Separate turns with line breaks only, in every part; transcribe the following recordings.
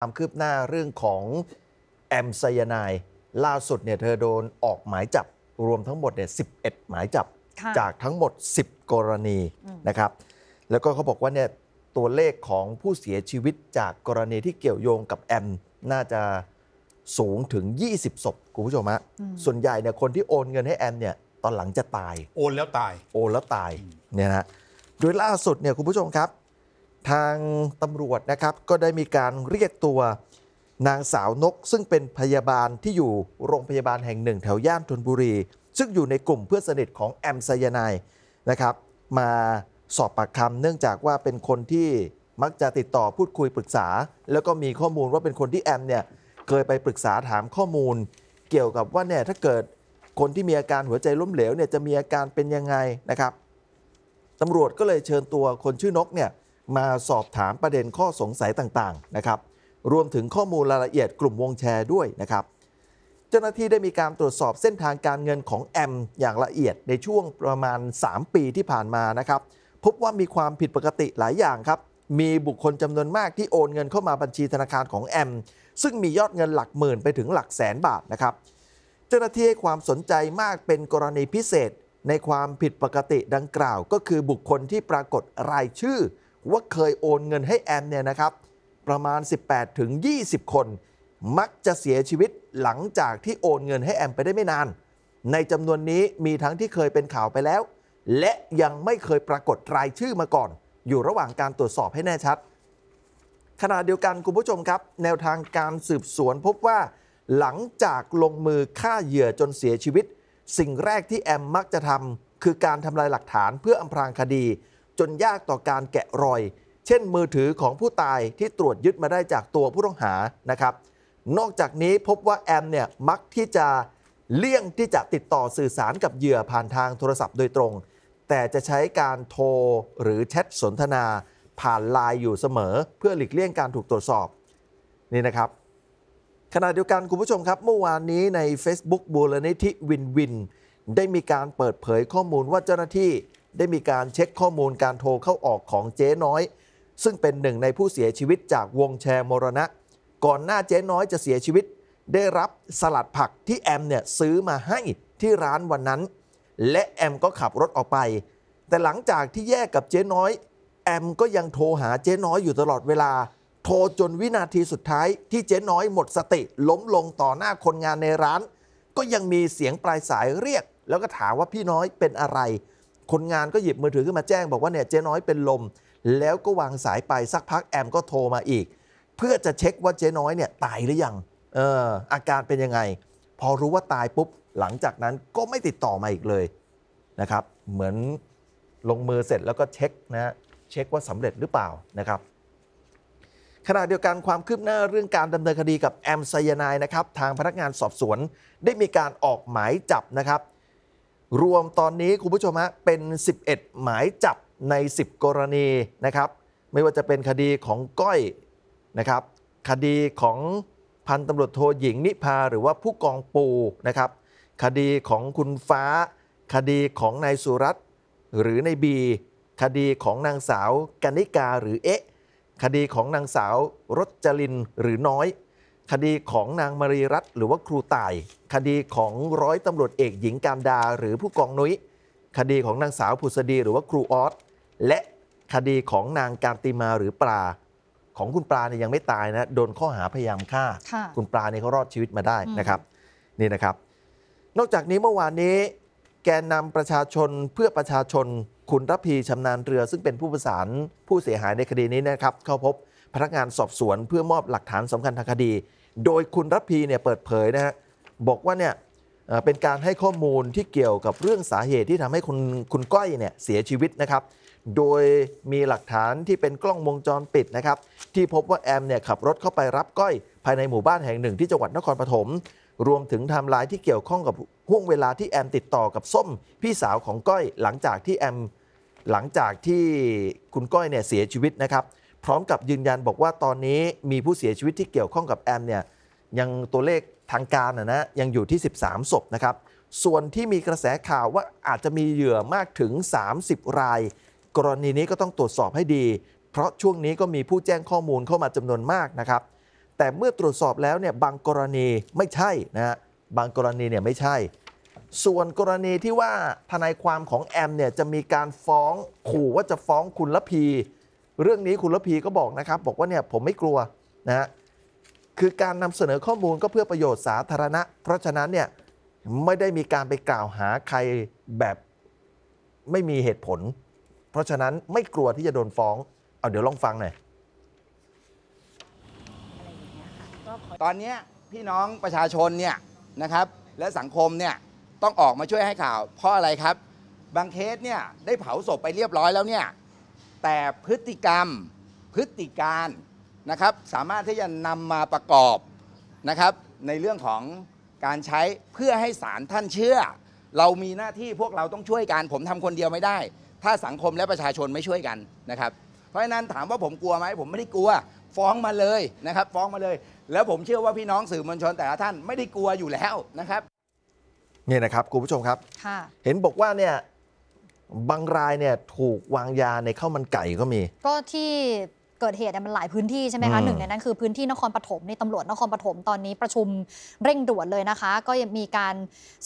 ความคืบหน้าเรื่องของแอมไซยานายล่าสุดเนี่ยเธอโดนออกหมายจับรวมทั้งหมดเนี่ยสิหมายจับจากทั้งหมด 10 กรณีนะครับแล้วก็เขาบอกว่าเนี่ยตัวเลขของผู้เสียชีวิตจากกรณีที่เกี่ยวโยงกับแอมน่าจะสูงถึง 20ศพคุณผู้ชมฮะส่วนใหญ่เนี่ยคนที่โอนเงินให้แอมเนี่ยตอนหลังจะตาย โอนแล้วตายโอนแล้วตายเนี่ยนะโดยล่าสุดเนี่ยคุณผู้ชมครับทางตำรวจนะครับ ก็ได้มีการเรียกตัวนางสาวนก ซึ่งเป็นพยาบาลที่อยู่โรงพยาบาลแห่งหนึ่ง แถวย่านธนบุรี ซึ่งอยู่ในกลุ่มเพื่อนสนิทของแอมไซยานายนะครับมาสอบปากคำเนื่องจากว่าเป็นคนที่มักจะติดต่อพูดคุยปรึกษา แล้วก็มีข้อมูลว่าเป็นคนที่แอมเนี่ยเคยไปปรึกษาถามข้อมูล เกี่ยวกับว่าเนี่ยถ้าเกิดคนที่มีอาการหัวใจล้มเหลวเนี่ยจะมีอาการเป็นยังไงนะครับตำรวจก็เลยเชิญตัวคนชื่อนกเนี่ยมาสอบถามประเด็นข้อสงสัยต่างๆ นะครับ รวมถึงข้อมูลรายละเอียดกลุ่มวงแชร์ด้วยนะครับ เจ้าหน้าที่ได้มีการตรวจสอบเส้นทางการเงินของแอมอย่างละเอียดในช่วงประมาณ 3 ปีที่ผ่านมานะครับ พบว่ามีความผิดปกติหลายอย่างครับ มีบุคคลจำนวนมากที่โอนเงินเข้ามาบัญชีธนาคารของแอมซึ่งมียอดเงินหลักหมื่นไปถึงหลักแสนบาทนะครับ เจ้าหน้าที่ให้ความสนใจมากเป็นกรณีพิเศษ ในความผิดปกติดังกล่าว ก็คือบุคคลที่ปรากฏรายชื่อว่าเคยโอนเงินให้แอมเนี่ยนะครับ ประมาณ 18 ถึง 20 คน มักจะเสียชีวิต หลังจากที่โอนเงินให้แอมไปได้ไม่นาน ในจำนวนนี้มีทั้งที่เคยเป็นข่าวไปแล้ว และยังไม่เคยปรากฏรายชื่อมาก่อน อยู่ระหว่างการตรวจสอบให้แน่ชัด ขณะเดียวกันคุณผู้ชมครับ แนวทางการสืบสวนพบว่า หลังจากลงมือฆ่าเหยื่อจนเสียชีวิต สิ่งแรกที่แอมมักจะทำคือการทำลายหลักฐานเพื่ออำพรางคดีจนยากต่อการแกะรอย เช่นมือถือของผู้ตายที่ตรวจยึดมาได้จากตัวผู้ต้องหานะครับ นอกจากนี้พบว่าแอมเนี่ยมักที่จะเลี่ยงที่จะติดต่อสื่อสารกับเหยื่อผ่านทางโทรศัพท์โดยตรง แต่จะใช้การโทร หรือแชทสนทนา ผ่านไลน์อยู่เสมอ เพื่อหลีกเลี่ยงการถูกตรวจสอบนี่นะครับขณะเดียวกันคุณผู้ชมครับเมื่อวานนี้ใน Facebook บูรณิธิวินวินได้มีการเปิดเผยข้อมูลว่าเจ้าหน้าที่ได้มีการเช็คข้อมูลการโทรเข้าออกของเจ๊น้อย ซึ่งเป็นหนึ่งในผู้เสียชีวิตจากวงแชร์มรณะ ก่อนหน้าเจ๊น้อยจะเสียชีวิต ได้รับสลัดผักที่แอมเนี่ยซื้อมาให้ที่ร้านวันนั้น และแอมก็ขับรถออกไป แต่หลังจากที่แยกกับเจ๊น้อย แอมก็ยังโทรหาเจ๊น้อยอยู่ตลอดเวลา โทรจนวินาทีสุดท้ายที่เจ๊น้อย หมดสติล้มลงต่อหน้าคนงานในร้าน ก็ยังมีเสียงปลายสายเรียก แล้วก็ถามว่าพี่น้อยเป็นอะไรคนงานก็หยิบมือถือขึ้นมาแจ้งบอกว่าเนี่ยเจ๊น้อยเป็นลมแล้วก็วางสายไปสักพักแอมก็โทรมาอีก เพื่อจะเช็คว่าเจ๊น้อยเนี่ยตายหรือยังเอออาการเป็นยังไงพอรู้ว่าตายปุ๊บหลังจากนั้นก็ไม่ติดต่อมาอีกเลยนะครับ เหมือนลงมือเสร็จแล้วก็เช็คนะเช็คว่าสำเร็จหรือเปล่านะครับ ขณะเดียวกันความคืบหน้าเรื่องการดำเนินคดีกับแอมไซยานายนะครับทางพนักงานสอบสวนได้มีการออกหมายจับนะครับรวมตอนนี้คุณผู้ชมฮะเป็น 11 หมายจับใน 10 กรณีนะครับ ไม่ว่าจะเป็นคดีของก้อยนะครับคดีของพันตำรวจโทหญิงนิพาหรือว่าผู้กองปูนะครับ คดีของคุณฟ้า คดีของนายสุรัตน์หรือนายบีคดีของนางสาวกนิกาหรือเอ๊ะคดีของนางสาวรจรินหรือน้อยคดีของนางมารีรัตน์หรือว่าครูต่ายคดีของร้อยตำรวจเอกหญิงการดาหรือผู้กองนุย้ยคดีของนางสาวผุษดี หรือว่าครูออสและคดีของนางการติมาหรือปลาของคุณปลาเนี่ยยังไม่ตายนะโดนข้อหาพยายามฆ่า คุณปลาเนี่ยเขารอดชีวิตมาได้นะครับนี่นะครับ นอกจากนี้เมื่อวานนี้ แกนนำประชาชนเพื่อประชาชนคุณรพีชำนาญเรือ ซึ่งเป็นผู้ประสาน ผู้เสียหายในคดีนี้นะครับเข้าพบพนักงานสอบสวนเพื่อมอบหลักฐานสำคัญทางคดีโดยคุณรัพีเนี่ยเปิดเผยนะฮะบอกว่าเนี่ยเป็นการให้ข้อมูลที่เกี่ยวกับเรื่องสาเหตุที่ทำให้คุณคุณก้อยเนี่ยเสียชีวิตนะครับ โดยมีหลักฐานที่เป็นกล้องวงจรปิดนะครับ ที่พบว่าแอมเนี่ยขับรถเข้าไปรับก้อยภายในหมู่บ้านแห่งหนึ่ง ที่จังหวัดนครปฐมรวมถึงทำลายที่เกี่ยวข้องกับห่วงเวลาที่แอมติดต่อกับส้มพี่สาวของก้อยหลังจากที่แอมหลังจากที่คุณก้อยเนี่ยเสียชีวิตนะครับพร้อมกับยืนยันบอกว่าตอนนี้มีผู้เสียชีวิตที่เกี่ยวข้องกับแอมเนี่ยยังตัวเลขทางการนะนะยังอยู่ที่ 13 ศพนะครับส่วนที่มีกระแสข่าวว่าอาจจะมีเหยื่อมากถึง 30 ราย กรณีนี้ก็ต้องตรวจสอบให้ดี เพราะช่วงนี้ก็มีผู้แจ้งข้อมูลเข้ามาจำนวนมากนะครับแต่เมื่อตรวจสอบแล้วเนี่ยบางกรณีไม่ใช่นะฮะบางกรณีเนี่ยไม่ใช่ ส่วนกรณีที่ว่าทนายความของแอมเนี่ยจะมีการฟ้องขู่ว่าจะฟ้องคุณละพีเรื่องนี้คุณรพีก็บอกนะครับบอกว่าเนี่ยผมไม่กลัว นะฮะ คือการนำเสนอข้อมูลก็เพื่อประโยชน์สาธารณะ เพราะฉะนั้นเนี่ยไม่ได้มีการไปกล่าวหาใครแบบไม่มีเหตุผล เพราะฉะนั้นไม่กลัวที่จะโดนฟ้องเอาเดี๋ยวลองฟังหน่อยตอนนี้พี่น้องประชาชนเนี่ยนะครับ และสังคมเนี่ยต้องออกมาช่วยให้ข่าวเพราะอะไรครับ บางเคสเนี่ยได้เผาศพไปเรียบร้อยแล้วเนี่ยแต่พฤติกรรม พฤติการนะครับสามารถที่จะนำมาประกอบนะครับ ในเรื่องของการใช้เพื่อให้ศาลท่านเชื่อ เรามีหน้าที่พวกเราต้องช่วยกัน ผมทำคนเดียวไม่ได้ ถ้าสังคมและประชาชนไม่ช่วยกันนะครับ เพราะฉะนั้นถามว่าผมกลัวไหมผมไม่ได้กลัว ฟ้องมาเลยนะครับ ฟ้องมาเลย แล้วผมเชื่อว่าพี่น้องสื่อมวลชนแต่ละท่านไม่ได้กลัวอยู่แล้วนะครับนี่นะครับคุณผู้ชมครับเห็นบอกว่าเนี่ยบางรายเนี่ยถูกวางยาในข้าวมันไก่ก็มี
ก็ที่เกิดเหตุเนี่ยมันหลายพื้นที่ใช่ไหมคะหนึ่งในนั้นคือพื้นที่นครปฐมนี่ตำรวจนครปฐมตอนนี้ประชุมเร่งด่วนเลยนะคะ ก็มีการ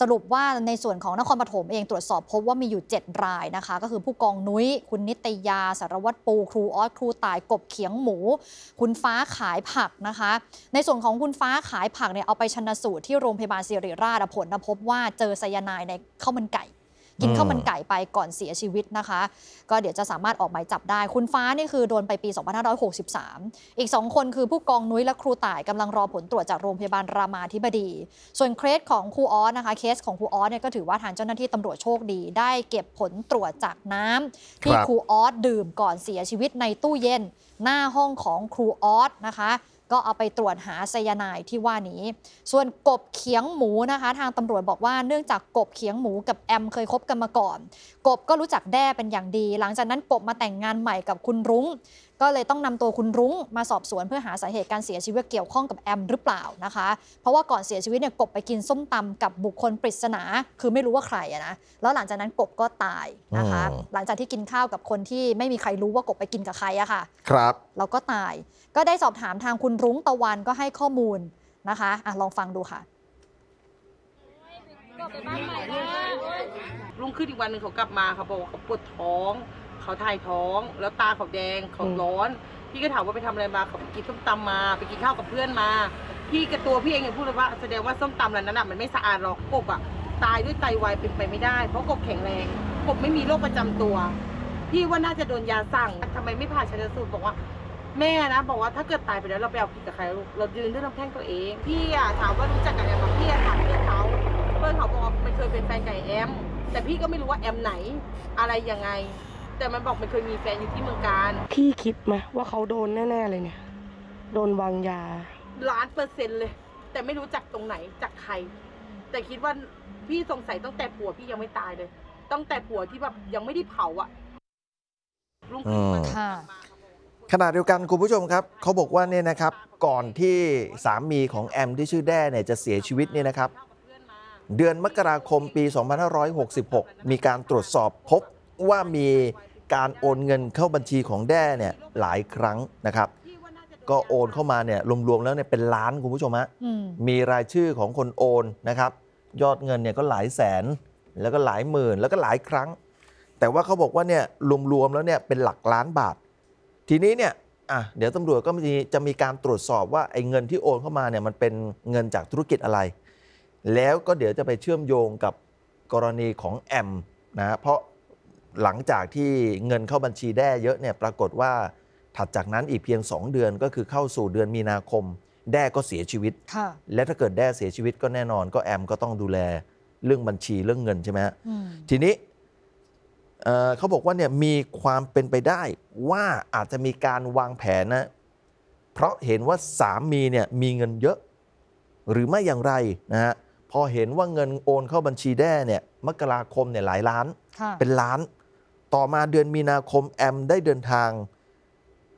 สรุปว่าในส่วนของนครปฐมเองตรวจสอบ พบว่ามีอยู่ 7 รายนะคะ ก็คือผู้กองนุ้ยคุณนิตยาสารวัตรปูครูออสครูตายกบเขียงหมูคุณฟ้าขายผักนะคะ ในส่วนของคุณฟ้าขายผักเนี่ยเอาไปชนะสูตรที่โรงพยาบาลศิริราชผลพบว่าเจอไซยาไนด์ในข้าวมันไก่กินข้าวมันไก่ไปก่อนเสียชีวิตนะคะ ก็เดี๋ยวจะสามารถออกหมายจับได้คุณฟ้านี่คือโดนไปปี 2563 อีก 2 คนคือผู้กองนุ้ยและครูต่ายกำลังรอผลตรวจจากโรงพยาบาลรามาธิบดี ส่วนเคสของครูออสนะคะเคสของครูออสเนี่ยก็ถือว่าทางเจ้าหน้าที่ตำรวจโชคดี ได้เก็บผลตรวจจากน้ำ ที่ครูออสดื่มก่อนเสียชีวิตในตู้เย็น หน้าห้องของครูออสนะคะก็เอาไปตรวจหาไซยาไน์ที่ว่านี้ ส่วนกบเขียงหมูนะคะ ทางตำรวจบอกว่าเนื่องจากกบเขียงหมูกับแอมเคยคบกันมาก่อน กบก็รู้จักแด้เป็นอย่างดี หลังจากนั้นกบมาแต่งงานใหม่กับคุณรุง้งก็เลยต้องนำตัวคุณรุ้งมาสอบสวนเพื่อหาสาเหตุการเสียชีวิตเกี่ยวข้องกับแอมหรือเปล่านะคะ เพราะว่าก่อนเสียชีวิตเนี่ยกบไปกินส้มตำกับบุคคลปริศนา คือไม่รู้ว่าใครนะแล้วหลังจากนั้นกบก็ตายนะคะ หลังจากที่กินข้าวกับคนที่ไม่มีใครรู้ว่ากบไปกินกับใครอะค่ะครับเราก็ตายก็ได้สอบถามทางคุณรุ้งตะวันก็ให้ข้อมูลนะคะอะลองฟังดูค่ะลุงขึ้นอีกวันหนึ่งเขากลับมาเขาบอกว่าเขาปวดท้องเขาถ่ายท้องแล้วตาเขาแดงเขาร้อนพี่ก็ถามว่าไปทำอะไรมาเขาไปกินส้มตำมา ไปกินข้าวกับเพื่อนมา พี่กับตัวพี่เองยังพูดเลยว่าแสดงว่าส้มตำร้านนั้นอ่ะ มันไม่สะอาดหรอกกบอ่ะตายด้วยไตวายเป็นไปไม่ได้เพราะกบแข็งแรงกบไม่มีโรคประจำตัวพี่ว่าน่าจะโดนยาสั่งทำไมไม่ผ่าชันสูตรบอกว่า แม่นะ บอกว่าถ้าเกิดตายไปแล้วเราไปเอาผิดกับใคร เรายืนด้วยลำแข้งตัวเอง พี่อ่ะถามว่ารู้จักกันยังไงพี่อ่ะถามเพื่อนเขาเพื่อนเขาบอกไม่เคยเป็นแฟนไก่แอม แต่พี่ก็ไม่รู้ว่าแอมไหนอะไรยังไงแต่มันบอกมันเคยมีแฟนอยู่ที่เมืองการ พ
ี่คิดไหมว่าเขาโดนแน่ ๆเลยเนี่ย โดนวางยา
ล้านเปอร์เซ็นต์เลย แต่ไม่รู้จากตรงไหนจากใคร แต่คิดว่าพี่สงสัยตั้งแต่ผัวพี่ยังไม่ตายเลยตั้งแต่ผัวที่แบบยังไม่ได้เผาอะลุงค่ะ
ขณะเดียวกันคุณผู้ชมครับเขาบอกว่าเนี่ยนะครับ ก่อนที่สามีของแอมที่ชื่อแด้เนี่ยจะเสียชีวิตเนี่ยนะครับ เดือนมกราคมปี 2566 มีการตรวจสอบพบว่ามีการโอนเงินเข้าบัญชีของแด้เนี่ยหลายครั้งนะครับ ก็โอนเข้ามาเนี่ยรวมๆแล้วเนี่ยเป็นล้านคุณผู้ชมฮะมีรายชื่อของคนโอนนะครับ ยอดเงินเนี่ยก็หลายแสนแล้วก็หลายหมื่นแล้วก็หลายครั้ง แต่ว่าเขาบอกว่าเนี่ยรวมๆแล้วเนี่ยเป็นหลักล้านบาท ทีนี้เนี่ยอ่ะเดี๋ยวตำรวจก็มีจะมีการตรวจสอบว่าไอ้เงินที่โอนเข้ามาเนี่ยมันเป็นเงินจากธุรกิจอะไร แล้วก็เดี๋ยวจะไปเชื่อมโยงกับกรณีของแอมนะเพราะหลังจากที่เงินเข้าบัญชีแด้เยอะเนี่ยปรากฏว่าถัดจากนั้นอีกเพียง 2 เดือนก็คือเข้าสู่เดือนมีนาคม แด้ก็เสียชีวิต และถ้าเกิดแด้เสียชีวิตก็แน่นอนก็แอมก็ต้องดูแลเรื่องบัญชีเรื่องเงินใช่ไหมฮะทีนี้เขาบอกว่าเนี่ย มีความเป็นไปได้ ว่าอาจจะมีการวางแผนนะเพราะเห็นว่าสามีเนี่ยมีเงินเยอะ หรือไม่อย่างไรนะฮะพอเห็นว่าเงินโอนเข้าบัญชีแด้เนี่ยมกราคมเนี่ยหลายล้านเป็นล้านต่อมาเดือนมีนาคม แอม ได้เดินทาง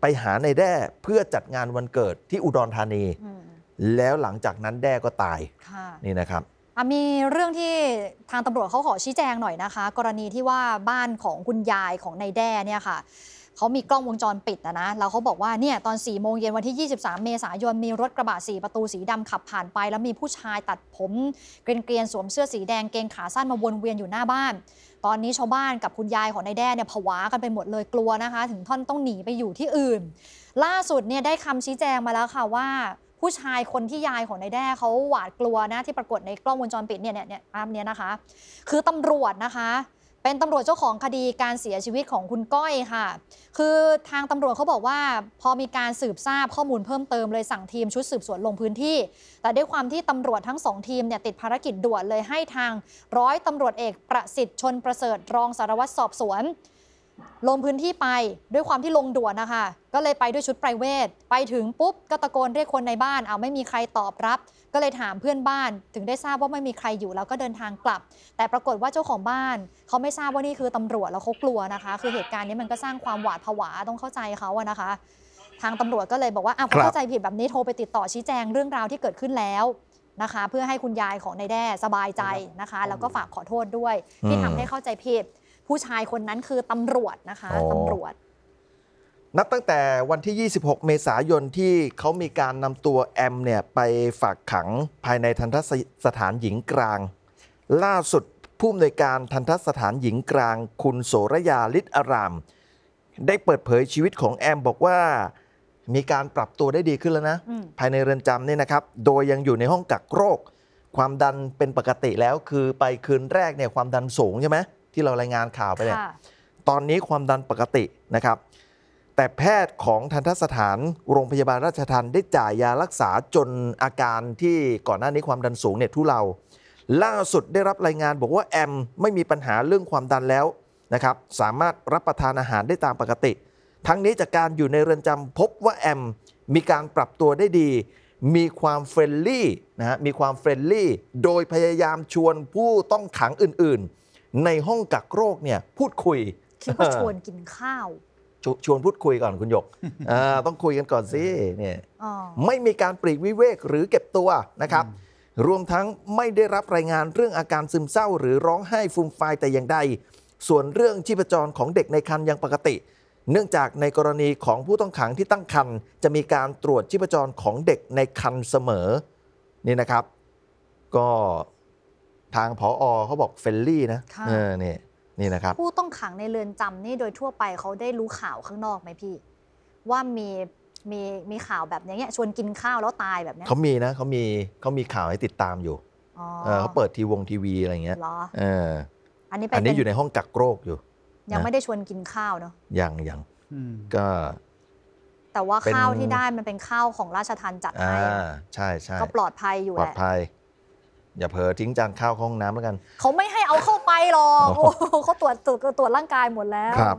ไปหาในแด้เพื่อจัดงานวันเกิดที่อุดรธานี แล้วหลังจากนั้นแด้ก็ตายนี่นะครับ
มีเรื่องที่ทางตำรวจเขาขอชี้แจงหน่อยนะคะ กรณีที่ว่าบ้านของคุณยายของนายแด้เนี่ยค่ะเขามีกล้องวงจรปิดนะแล้วเขาบอกว่าเนี่ยตอน4ี่โมงเย็นวันที่ 23 เมษายนมีรถกระบะสีประตูสีดำขับผ่านไป แล้วมีผู้ชายตัดผมเกรียนๆ สวมเสื้อสีแดงเกงขาสั้นมาวนเวียนอยู่หน้าบ้าน ตอนนี้ชาวบ้านกับคุณยายของนายแด้เนี่ยผวากันไปหมดเลยกลัวนะคะ ถึงท่อนต้องหนีไปอยู่ที่อื่น ล่าสุดเนี่ยได้คำชี้แจงมาแล้วค่ะว่าผู้ชายคนที่ยายของนายแด้เขาหวาดกลัวนะ ที่ปรากฏในกล้องวงจรปิดเนี่ยเนี่ยภาพนี้นะคะ คือตำรวจนะคะเป็นตำรวจเจ้าของคดีการเสียชีวิตของคุณก้อยค่ะ คือทางตำรวจเขาบอกว่า พอมีการสืบทราบข้อมูลเพิ่มเติมเลยสั่งทีมชุดสืบสวนลงพื้นที่ แต่ด้วยความที่ตำรวจทั้งสองทีมเนี่ยติดภารกิจด่วนเลยให้ทาง ร้อยตำรวจเอกประสิทธิ์ชนประเสริฐรองสารวัตรสอบสวนลงพื้นที่ไปด้วยความที่ลงด่วนนะคะ ก็เลยไปด้วยชุดไพรเวทไปถึงปุ๊บก็ตะโกนเรียกคนในบ้าน เอาไม่มีใครตอบรับ ก็เลยถามเพื่อนบ้าน ถึงได้ทราบว่าไม่มีใครอยู่แล้วก็เดินทางกลับ แต่ปรากฏว่าเจ้าของบ้านเขาไม่ทราบว่านี่คือตำรวจแล้วเขากลัวนะคะ คือเหตุการณ์นี้มันก็สร้างความหวาดผวาต้องเข้าใจเขาอะนะคะ ทางตำรวจก็เลยบอกว่าอ้าวเข้าใจผิดแบบนี้โทรไปติดต่อชี้แจงเรื่องราวที่เกิดขึ้นแล้วนะคะ เพื่อให้คุณยายของนายแด้สบายใจนะคะ แล้วก็ฝากขอโทษด้วย ที่ทำให้เข้าใจผิดผู้ชายคนนั้นคือตำรวจนะคะ ตำรวจ
นับตั้งแต่วันที่ 26 เมษายนที่เขามีการนำตัวแอมเนี่ย ไปฝากขังภายในทันทสถานหญิงกลาง ล่าสุดผู้อำนวยการทันทสถานหญิงกลางคุณโสระยาลิศอาราม ได้เปิดเผยชีวิตของแอมบอกว่ามีการปรับตัวได้ดีขึ้นแล้วนะ ภายในเรือนจำเนี่ยนะครับ โดยยังอยู่ในห้องกักโรค ความดันเป็นปกติแล้วคือไปคืนแรกเนี่ยความดันสูงใช่ไหมที่เรารายงานข่าวไปเนี่ยตอนนี้ความดันปกตินะครับ แต่แพทย์ของทันทสถาน โรงพยาบาลราชทันได้จ่ายยารักษาจนอาการที่ก่อนหน้านี้ความดันสูงเนี่ยทุเลาล่าสุดได้รับรายงานบอกว่าแอมไม่มีปัญหาเรื่องความดันแล้วนะครับ สามารถรับประทานอาหารได้ตามปกติ ทั้งนี้จากการอยู่ในเรือนจำพบว่าแอมมีการปรับตัวได้ดี มีความเฟรนลี่นะฮะมีความเฟรนลี่ โดยพยายามชวนผู้ต้องขังอื่น ๆในห้องกักโรคเนี่ยพูดคุยคิดว่าชวน
กินข้าว
ชชวนพูดคุยก่อนคุณหยกต้องคุยกันก่อนสิเนี่ยไม่มีการปรีกวิเวกหรือเก็บตัวนะครับ รวมทั้งไม่ได้รับรายงานเรื่องอาการซึมเศร้า หรือร้องไห้ฟูมไฟแต่อย่างใดส่วนเรื่องชีพจรของเด็กในครรภ์ยังปกติ เนื่องจากในกรณีของผู้ต้องขังที่ตั้งครรภ์จะมีการตรวจชีพจรของเด็กในครรภ์เสมอนี่นะครับก็ทางผอเขาบอกเฟลลี่นะเออนี่นี่นะครับผู้
ต้องขังในเรือนจำนี่โดยทั่วไปเขาได้รู้ข่าวข้างนอกไหมพี่ ว่ามีมีมีข่าวแบบเนี้ย ชวนกินข้าวแล้วตายแบบเนี้ยเขามี
นะเขามีเขามีข่าวให้ติดตามอยู่เขาเปิดทีวงทีวีอะไรเงี้ยเออ
อันนี้เปอันนี้อยู่ในห้อ
งกักโรคอยู่
ยังไม่ได้ชวนกินข้าวเนาะ
ยังยังก็
แต่ว่าข้าวที่ได้มันเป็นข้าวของราชทานจัดใ
ห้ใช่ใช่ก็ปล
อดภัยอยู่ปลปลอด
ภัยอย่าเพลอทิ้งจานข้าวขห้องน้ำแล้วกัน
เขาไม่ให้เอาเข้าไปหรอกเขาตรวจตรวจตรวจร่างกายหมดแล้วครับ